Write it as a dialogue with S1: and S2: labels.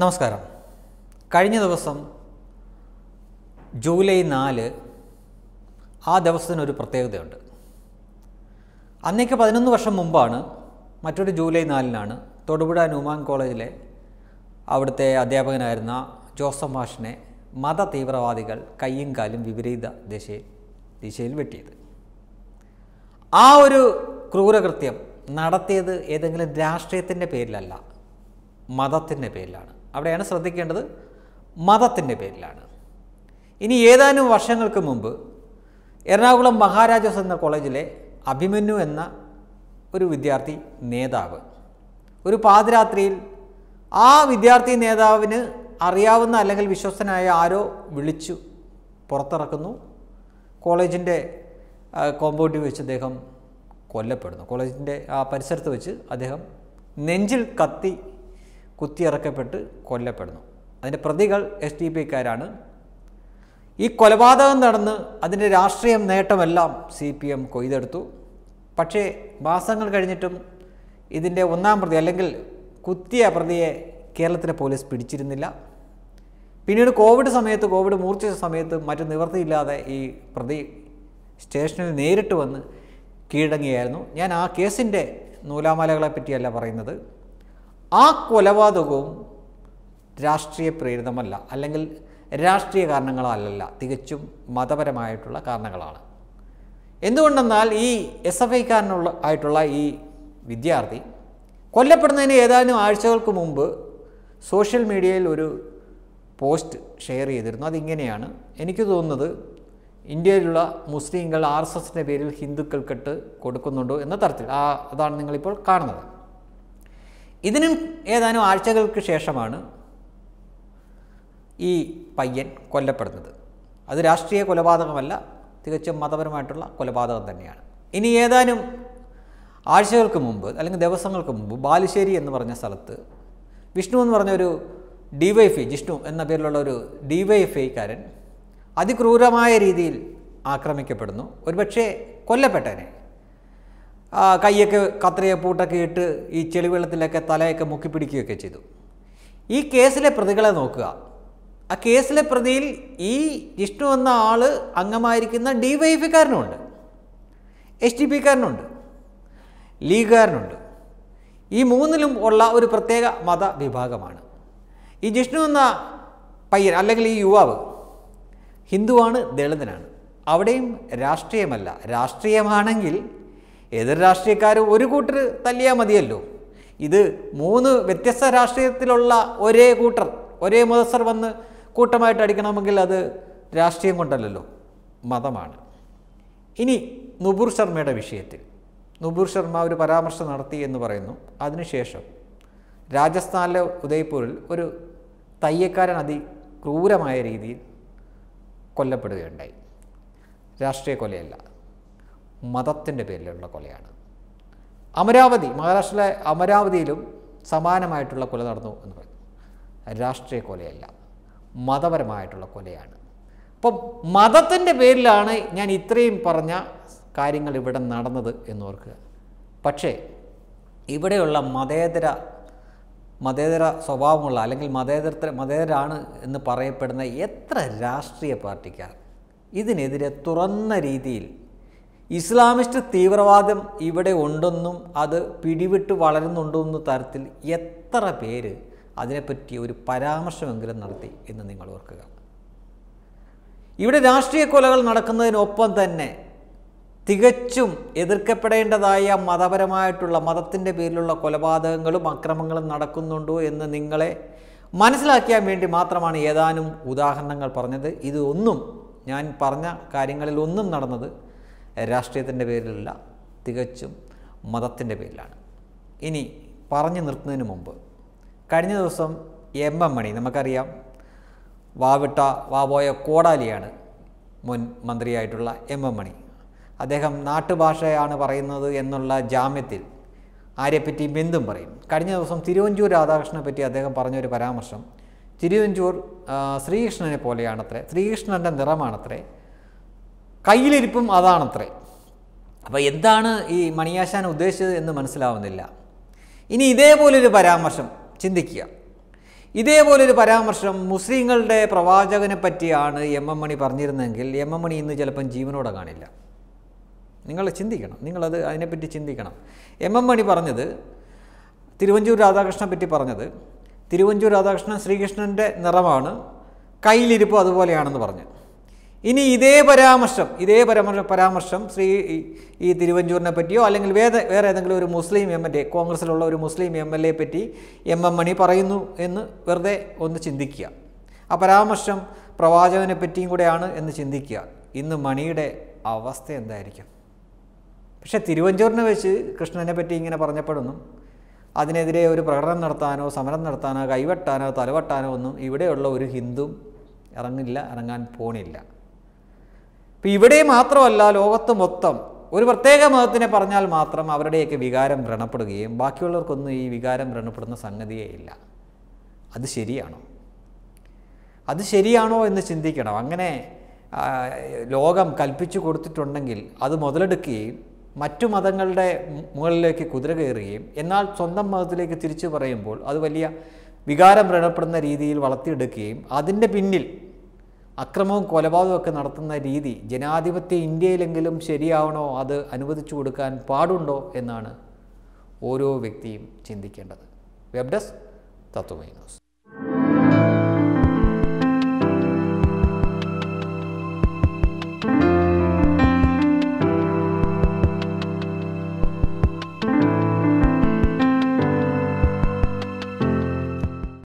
S1: നമസ്കാരം കഴിഞ്ഞ ദിവസം ജൂലൈ നാല് ആ ദിവസത്തിനൊരു പ്രത്യേകതയുണ്ട് അന്നേക്ക് പതിനൊന്ന് വർഷം മുമ്പാണ് മറ്റൊരു ജൂലൈ നാലിനാണ് തൊടുപുഴ ന്യൂമാൻ കോളേജിലെ അവിടുത്തെ അധ്യാപകനായിരുന്ന ജോസഫ് മാഷിനെ മത തീവ്രവാദികൾ കയ്യും കാലും വിപരീത ദിശയിൽ ദിശയിൽ വെട്ടിയത് ആ ഒരു ക്രൂരകൃത്യം നടത്തിയത് ഏതെങ്കിലും രാഷ്ട്രീയത്തിൻ്റെ പേരിലല്ല മതത്തിൻ്റെ പേരിലാണ് അവിടെയാണ് ശ്രദ്ധിക്കേണ്ടത് മതത്തിൻ്റെ പേരിലാണ് ഇനി ഏതാനും വർഷങ്ങൾക്ക് മുമ്പ് എറണാകുളം മഹാരാജാസ് എന്ന കോളേജിലെ അഭിമന്യു എന്ന ഒരു വിദ്യാർത്ഥി നേതാവ് ഒരു പാതിരാത്രിയിൽ ആ വിദ്യാർത്ഥി നേതാവിന് അറിയാവുന്ന അല്ലെങ്കിൽ വിശ്വസ്തനായ ആരോ വിളിച്ചു പുറത്തിറക്കുന്നു കോളേജിൻ്റെ കോമ്പൗണ്ടിൽ വെച്ച് അദ്ദേഹം കൊല്ലപ്പെടുന്നു കോളേജിൻ്റെ ആ പരിസരത്ത് വെച്ച് അദ്ദേഹം നെഞ്ചിൽ കത്തി കുത്തിയിറക്കപ്പെട്ട് കൊല്ലപ്പെടുന്നു അതിൻ്റെ പ്രതികൾ എസ് ഡി പിക്കാരാണ് ഈ കൊലപാതകം നടന്ന് അതിൻ്റെ രാഷ്ട്രീയം നേട്ടമെല്ലാം സി പി എം കൊയ്തെടുത്തു പക്ഷേ മാസങ്ങൾ കഴിഞ്ഞിട്ടും ഇതിൻ്റെ ഒന്നാം പ്രതി അല്ലെങ്കിൽ കുത്തിയ പ്രതിയെ കേരളത്തിലെ പോലീസ് പിടിച്ചിരുന്നില്ല പിന്നീട് കോവിഡ് സമയത്ത് കോവിഡ് മൂർച്ഛിച്ച സമയത്ത് മറ്റു നിവൃത്തിയില്ലാതെ ഈ പ്രതി സ്റ്റേഷനിൽ നേരിട്ട് വന്ന് കീഴടങ്ങിയായിരുന്നു ഞാൻ ആ കേസിൻ്റെ പറ്റിയല്ല പറയുന്നത് ആ കൊലപാതകവും രാഷ്ട്രീയ പ്രേരിതമല്ല അല്ലെങ്കിൽ രാഷ്ട്രീയ കാരണങ്ങളല്ല തികച്ചും മതപരമായിട്ടുള്ള കാരണങ്ങളാണ് എന്തുകൊണ്ടെന്നാൽ ഈ എസ് എഫ് ഐക്കാരനുള്ള ആയിട്ടുള്ള ഈ വിദ്യാർത്ഥി കൊല്ലപ്പെടുന്നതിന് ഏതാനും ആഴ്ചകൾക്ക് മുമ്പ് സോഷ്യൽ മീഡിയയിൽ ഒരു പോസ്റ്റ് ഷെയർ ചെയ്തിരുന്നു അതിങ്ങനെയാണ് എനിക്ക് തോന്നുന്നത് ഇന്ത്യയിലുള്ള മുസ്ലിങ്ങൾ ആർ എസ് എസിൻ്റെ പേരിൽ ഹിന്ദുക്കൾക്കിട്ട് കൊടുക്കുന്നുണ്ടോ എന്ന തരത്തിൽ ആ അതാണ് നിങ്ങളിപ്പോൾ കാണുന്നത് ഇതിനും ഏതാനും ആഴ്ചകൾക്ക് ശേഷമാണ് ഈ പയ്യൻ കൊല്ലപ്പെടുന്നത് അത് രാഷ്ട്രീയ കൊലപാതകമല്ല തികച്ചും മതപരമായിട്ടുള്ള കൊലപാതകം തന്നെയാണ് ഇനി ഏതാനും ആഴ്ചകൾക്ക് മുമ്പ് അല്ലെങ്കിൽ ദിവസങ്ങൾക്ക് മുമ്പ് ബാലുശ്ശേരി എന്ന് പറഞ്ഞ സ്ഥലത്ത് വിഷ്ണു എന്ന് പറഞ്ഞ ഒരു ഡിവൈഫൈ ജിഷ്ണു എന്ന പേരിലുള്ള ഒരു ഡിവൈഫൈക്കാരൻ അതിക്രൂരമായ രീതിയിൽ ആക്രമിക്കപ്പെടുന്നു ഒരുപക്ഷെ കൊല്ലപ്പെട്ടനെ കൈയൊക്കെ കത്രിയ പൂട്ടൊക്കെ ഇട്ട് ഈ ചെളിവെള്ളത്തിലൊക്കെ തലയൊക്കെ മുക്കി പിടിക്കുകയൊക്കെ ചെയ്തു ഈ കേസിലെ പ്രതികളെ നോക്കുക ആ കേസിലെ പ്രതിയിൽ ഈ ജിഷ്ണു എന്ന ആൾ അംഗമായിരിക്കുന്ന ഡി വൈ എഫ്കാരനുമുണ്ട് എച്ച് ഡി പിക്കാരനുണ്ട് ലീഗുകാരനുണ്ട് ഈ മൂന്നിലും ഉള്ള ഒരു പ്രത്യേക മതവിഭാഗമാണ് ഈ ജിഷ്ണു എന്ന പയ്യൻ അല്ലെങ്കിൽ ഈ യുവാവ് ഹിന്ദുവാണ് ദളിതനാണ് അവിടെയും രാഷ്ട്രീയമല്ല രാഷ്ട്രീയമാണെങ്കിൽ എതിർ രാഷ്ട്രീയക്കാർ ഒരു കൂട്ടർ തല്ലിയാൽ മതിയല്ലോ ഇത് മൂന്ന് വ്യത്യസ്ത രാഷ്ട്രീയത്തിലുള്ള ഒരേ കൂട്ടർ ഒരേ മതസ്ഥർ വന്ന് കൂട്ടമായിട്ട് അടിക്കണമെങ്കിൽ അത് രാഷ്ട്രീയം കൊണ്ടല്ലല്ലോ മതമാണ് ഇനി നുപുർ ശർമ്മയുടെ വിഷയത്തിൽ നുപുർ ശർമ്മ ഒരു പരാമർശം നടത്തി എന്ന് പറയുന്നു അതിനുശേഷം രാജസ്ഥാനിലെ ഉദയ്പൂരിൽ ഒരു തയ്യക്കാരൻ അതിക്രൂരമായ രീതിയിൽ കൊല്ലപ്പെടുകയുണ്ടായി രാഷ്ട്രീയ കൊലയല്ല മതത്തിൻ്റെ പേരിലുള്ള കൊലയാണ് അമരാവതി മഹാരാഷ്ട്രയിലെ അമരാവതിയിലും സമാനമായിട്ടുള്ള കൊല നടന്നു എന്ന് പറയുന്നു രാഷ്ട്രീയ കൊലയല്ല മതപരമായിട്ടുള്ള കൊലയാണ് അപ്പം മതത്തിൻ്റെ പേരിലാണ് ഞാൻ ഇത്രയും പറഞ്ഞ കാര്യങ്ങൾ ഇവിടെ നടന്നത് എന്ന് ഓർക്കുക പക്ഷേ ഇവിടെയുള്ള മതേതര മതേതര സ്വഭാവമുള്ള അല്ലെങ്കിൽ മതേതര മതേതരാണ് എന്ന് പറയപ്പെടുന്ന എത്ര രാഷ്ട്രീയ പാർട്ടിക്കാർ ഇതിനെതിരെ തുറന്ന രീതിയിൽ ഇസ്ലാമിസ്റ്റ് തീവ്രവാദം ഇവിടെ ഉണ്ടെന്നും അത് പിടിവിട്ട് എന്ന തരത്തിൽ എത്ര പേര് അതിനെപ്പറ്റി ഒരു പരാമർശമെങ്കിലും നടത്തി എന്ന് നിങ്ങൾ ഓർക്കുക ഇവിടെ രാഷ്ട്രീയ കൊലകൾ നടക്കുന്നതിനൊപ്പം തന്നെ തികച്ചും എതിർക്കപ്പെടേണ്ടതായ മതപരമായിട്ടുള്ള മതത്തിൻ്റെ പേരിലുള്ള കൊലപാതകങ്ങളും അക്രമങ്ങളും നടക്കുന്നുണ്ടോ എന്ന് നിങ്ങളെ മനസ്സിലാക്കിയാൻ വേണ്ടി മാത്രമാണ് ഏതാനും ഉദാഹരണങ്ങൾ പറഞ്ഞത് ഇതൊന്നും ഞാൻ പറഞ്ഞ കാര്യങ്ങളിൽ ഒന്നും നടന്നത് രാഷ്ട്രീയത്തിൻ്റെ പേരിലല്ല തികച്ചും മതത്തിൻ്റെ പേരിലാണ് ഇനി പറഞ്ഞു നിർത്തുന്നതിന് മുമ്പ് കഴിഞ്ഞ ദിവസം എം എം മണി നമുക്കറിയാം വാവിട്ട വാവോയ കോടാലിയാണ് മുൻ മന്ത്രിയായിട്ടുള്ള എം എം മണി അദ്ദേഹം നാട്ടുഭാഷയാണ് പറയുന്നത് എന്നുള്ള ജാമ്യത്തിൽ ആരെപ്പറ്റി എന്തും പറയും കഴിഞ്ഞ ദിവസം തിരുവഞ്ചൂർ രാധാകൃഷ്ണനെ പറ്റി അദ്ദേഹം പറഞ്ഞൊരു പരാമർശം തിരുവഞ്ചൂർ ശ്രീകൃഷ്ണനെ പോലെയാണത്രേ ശ്രീകൃഷ്ണൻ്റെ നിറമാണത്രേ കയ്യിലിരിപ്പും അതാണത്രേ അപ്പോൾ എന്താണ് ഈ മണിയാശാൻ ഉദ്ദേശിച്ചത് എന്ന് മനസ്സിലാവുന്നില്ല ഇനി ഇതേപോലൊരു പരാമർശം ചിന്തിക്കുക ഇതേപോലൊരു പരാമർശം മുസ്ലിങ്ങളുടെ പ്രവാചകനെ പറ്റിയാണ് എം എം മണി പറഞ്ഞിരുന്നെങ്കിൽ എം എം മണി ഇന്ന് ചിലപ്പം ജീവനോടെ കാണില്ല നിങ്ങൾ ചിന്തിക്കണം നിങ്ങളത് അതിനെപ്പറ്റി ചിന്തിക്കണം എം എം മണി പറഞ്ഞത് തിരുവഞ്ചൂർ രാധാകൃഷ്ണനെ പറ്റി പറഞ്ഞത് തിരുവഞ്ചൂർ രാധാകൃഷ്ണൻ ശ്രീകൃഷ്ണൻ്റെ നിറമാണ് കയ്യിലിരിപ്പ് അതുപോലെയാണെന്ന് പറഞ്ഞു ഇനി ഇതേ പരാമർശം ഇതേ പരാമർശ പരാമർശം ശ്രീ ഈ തിരുവഞ്ചൂരിനെ പറ്റിയോ അല്ലെങ്കിൽ വേറെ വേറെ ഏതെങ്കിലും ഒരു മുസ്ലിം എം എൻ്റെ കോൺഗ്രസ്സിലുള്ള ഒരു മുസ്ലിം എം എൽ എ പറ്റി എം എം മണി പറയുന്നു എന്ന് വെറുതെ ഒന്ന് ചിന്തിക്കുക ആ പരാമർശം പ്രവാചകനെ പറ്റിയും കൂടെയാണ് എന്ന് ചിന്തിക്കുക ഇന്ന് മണിയുടെ അവസ്ഥ എന്തായിരിക്കും പക്ഷേ തിരുവഞ്ചൂരിനെ വെച്ച് കൃഷ്ണനെ പറ്റി ഇങ്ങനെ പറഞ്ഞപ്പോഴൊന്നും അതിനെതിരെ ഒരു പ്രകടനം നടത്താനോ സമരം നടത്താനോ കൈവെട്ടാനോ തലവെട്ടാനോ ഒന്നും ഇവിടെയുള്ള ഒരു ഹിന്ദു ഇറങ്ങില്ല ഇറങ്ങാൻ പോണില്ല ഇപ്പം ഇവിടെ മാത്രമല്ല ലോകത്ത് മൊത്തം ഒരു പ്രത്യേക മതത്തിനെ പറഞ്ഞാൽ മാത്രം അവരുടെയൊക്കെ വികാരം വ്രണപ്പെടുകയും ബാക്കിയുള്ളവർക്കൊന്നും ഈ വികാരം വ്രണപ്പെടുന്ന സംഗതിയേ ഇല്ല അത് ശരിയാണോ അത് ശരിയാണോ എന്ന് ചിന്തിക്കണം അങ്ങനെ ലോകം കൽപ്പിച്ചു കൊടുത്തിട്ടുണ്ടെങ്കിൽ അത് മുതലെടുക്കുകയും മറ്റു മതങ്ങളുടെ മുകളിലേക്ക് കുതിര കയറുകയും എന്നാൽ സ്വന്തം മതത്തിലേക്ക് തിരിച്ചു പറയുമ്പോൾ അത് വലിയ വികാരം വ്രണപ്പെടുന്ന രീതിയിൽ വളർത്തിയെടുക്കുകയും അതിൻ്റെ പിന്നിൽ അക്രമവും കൊലപാതകമൊക്കെ നടത്തുന്ന രീതി ജനാധിപത്യ ഇന്ത്യയിലെങ്കിലും ശരിയാവണോ അത് അനുവദിച്ചു കൊടുക്കാൻ പാടുണ്ടോ എന്നാണ് ഓരോ വ്യക്തിയും ചിന്തിക്കേണ്ടത് വെബ് ഡെസ്ക് തത്വമൈ ന്യൂസ്